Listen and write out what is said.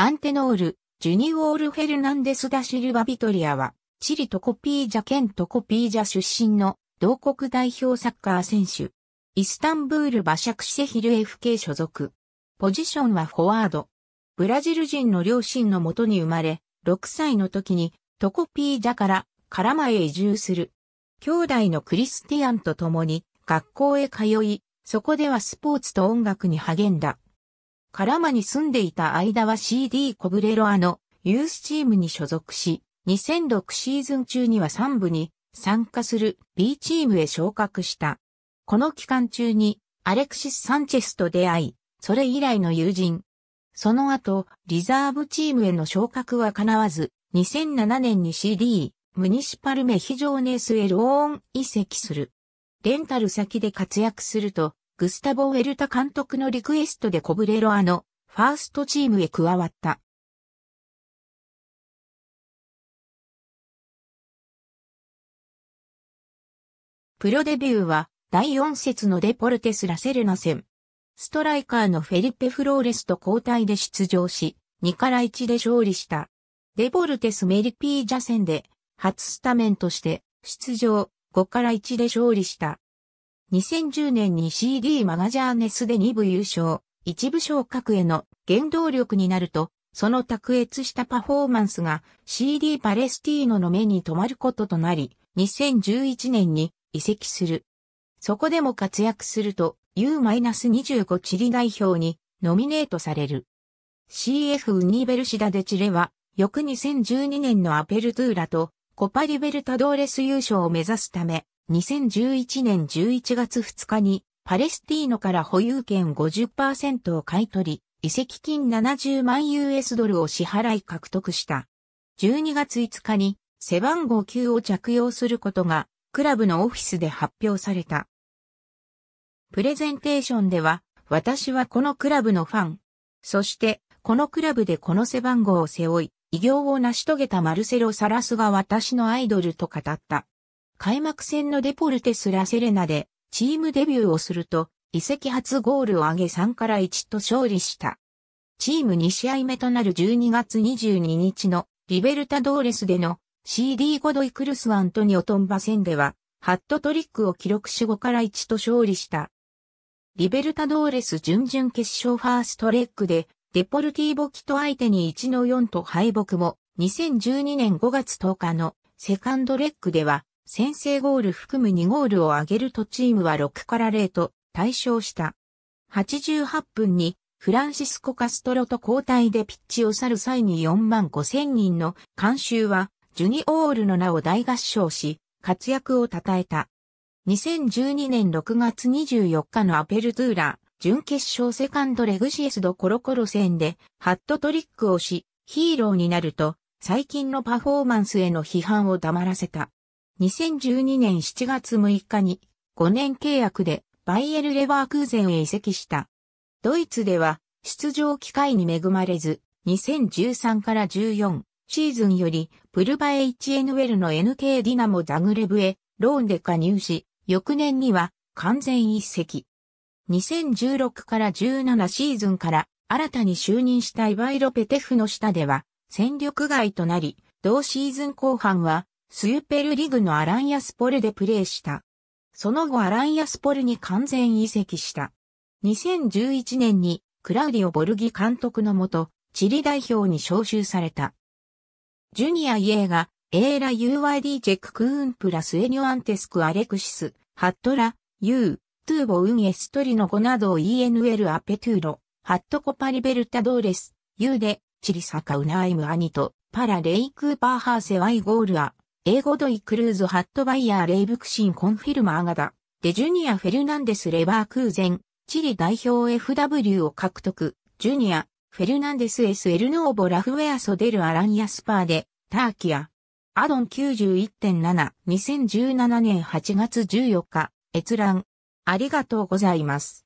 アンテノール、ジュニウォール・フェルナンデス・ダ・シルバ・ビトリアは、チリトコピージャ県トコピージャ出身の同国代表サッカー選手。イスタンブール・バシャクシェヒル FK 所属。ポジションはフォワード。ブラジル人の両親のもとに生まれ、6歳の時にトコピージャからカラマへ移住する。兄弟のクリスティアンと共に学校へ通い、そこではスポーツと音楽に励んだ。カラマに住んでいた間は CD コブレロアのユースチームに所属し、2006シーズン中には3部に参加する B チームへ昇格した。この期間中にアレクシス・サンチェスと出会い、それ以来の友人。その後、リザーブチームへの昇格は叶わず、2007年に CD、ムニシパルメヒジョーネスへローン移籍する。レンタル先で活躍すると、グスタボ・ウェルタ監督のリクエストでコブレロアのファーストチームへ加わった。プロデビューは第4節のデポルテス・ラセルナ戦。ストライカーのフェリペ・フローレスと交代で出場し、2から1で勝利した。デポルテス・メリピージャ戦で初スタメンとして出場5から1で勝利した。2010年に CD マガジャーネスで2部優勝、1部昇格への原動力になると、その卓越したパフォーマンスが CD パレスティーノの目に留まることとなり、2011年に移籍する。そこでも活躍すると U-25 チリ代表にノミネートされる。CF ウニーベルシダデチレは、翌2012年のアペルトゥーラとコパリベルタドーレス優勝を目指すため、2011年11月2日にパレスティーノから保有権50%を買い取り、移籍金70万 US ドルを支払い獲得した。12月5日に背番号9を着用することがクラブのオフィスで発表された。プレゼンテーションでは、私はこのクラブのファン。そして、このクラブでこの背番号を背負い、偉業を成し遂げたマルセロ・サラスが私のアイドルと語った。開幕戦のデポルテス・ラセレナでチームデビューをすると、移籍初ゴールを挙げ3から1と勝利した。チーム2試合目となる12月22日のリベルタドーレスでの CD ゴドイクルス・アントニオ・トンバ戦では、ハットトリックを記録し5から1と勝利した。リベルタドーレス準々決勝ファーストレッグで、デポルティーボキと相手に1の4と敗北も、2012年5月10日のセカンドレッグでは、先制ゴール含む2ゴールを挙げるとチームは6から0と対象した。88分にフランシスコ・カストロと交代でピッチを去る際に4万5千人の監修はジュニオールの名を大合唱し活躍を称えた。2012年6月24日のアペルトゥーラ準決勝セカンドレグシエスドコロコロ戦でハットトリックをしヒーローになると最近のパフォーマンスへの批判を黙らせた。2012年7月6日に5年契約でバイエル・レバークーゼンへ移籍した。ドイツでは出場機会に恵まれず、2013から14シーズンよりプルバ HNL の NK ディナモ・ザグレブへローンで加入し、翌年には完全一席。2016から17シーズンから新たに就任したイバイロペテフの下では戦力外となり、同シーズン後半はスユペルリグのアランヤスポルでプレーした。その後アランヤスポルに完全移籍した。2011年にクラウディオ・ボルギ監督のもと、チリ代表に招集された。ジュニア・イエーが、エーラ UYD チェッククーンプラスエニョアンテスクアレクシス、ハットラ、ユー、トゥーボウンエストリノゴなどを ENL アペトゥーロ、ハットコパリベルタドーレス、ユーで、チリサカウナアイムアニと、パラレイクーパーハーセワイゴールア。英語ドイ・クルーズ・ハット・バイヤー・レイブクシン・コンフィルマーガダ、デ・ジュニア・フェルナンデス・レバー・クーゼン、チリ代表 FW を獲得、ジュニア、フェルナンデス・エス・エルノーボ・ラフウェア・ソデル・アラン・ヤスパーで、ターキア、アドン91.7、2017年8月14日、閲覧、ありがとうございます。